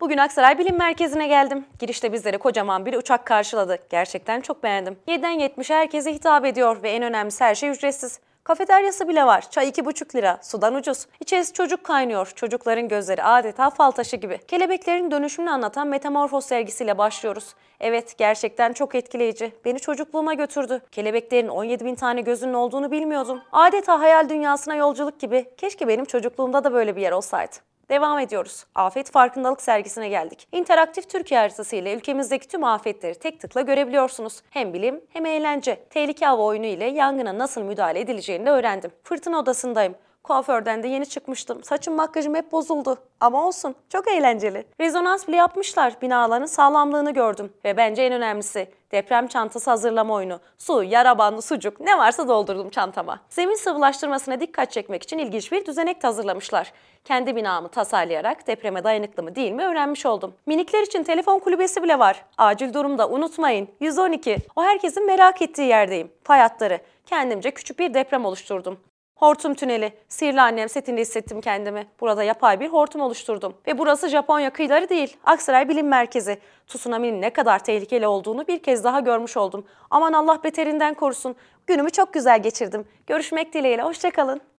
Bugün Aksaray Bilim Merkezi'ne geldim. Girişte bizleri kocaman bir uçak karşıladı. Gerçekten çok beğendim. 7'den 70'e herkese hitap ediyor ve en önemlisi her şey ücretsiz. Kafeteryası bile var. Çay 2,5 lira. Sudan ucuz. İçerisi çocuk kaynıyor. Çocukların gözleri adeta fal taşı gibi. Kelebeklerin dönüşümünü anlatan Metamorfoz sergisiyle başlıyoruz. Evet gerçekten çok etkileyici. Beni çocukluğuma götürdü. Kelebeklerin 17 bin tane gözünün olduğunu bilmiyordum. Adeta hayal dünyasına yolculuk gibi. Keşke benim çocukluğumda da böyle bir yer olsaydı. Devam ediyoruz. Afet farkındalık sergisine geldik. İnteraktif Türkiye haritası ile ülkemizdeki tüm afetleri tek tıkla görebiliyorsunuz. Hem bilim hem eğlence. Tehlike hava oyunu ile yangına nasıl müdahale edileceğini de öğrendim. Fırtına odasındayım. Kuaförden de yeni çıkmıştım. Saçım makyajım hep bozuldu. Ama olsun çok eğlenceli. Rezonans bile yapmışlar. Binaların sağlamlığını gördüm. Ve bence en önemlisi deprem çantası hazırlama oyunu. Su, yara bandı, sucuk ne varsa doldurdum çantama. Zemin sıvılaştırmasına dikkat çekmek için ilginç bir düzenek de hazırlamışlar. Kendi binamı tasarlayarak depreme dayanıklı mı değil mi öğrenmiş oldum. Minikler için telefon kulübesi bile var. Acil durumda unutmayın 112. O herkesin merak ettiği yerdeyim. Fay hatları. Kendimce küçük bir deprem oluşturdum. Hortum tüneli. Sihirli annem setinde hissettim kendimi. Burada yapay bir hortum oluşturdum. Ve burası Japonya kıyıları değil. Aksaray Bilim Merkezi. Tsunami'nin ne kadar tehlikeli olduğunu bir kez daha görmüş oldum. Aman Allah beterinden korusun. Günümü çok güzel geçirdim. Görüşmek dileğiyle. Hoşçakalın.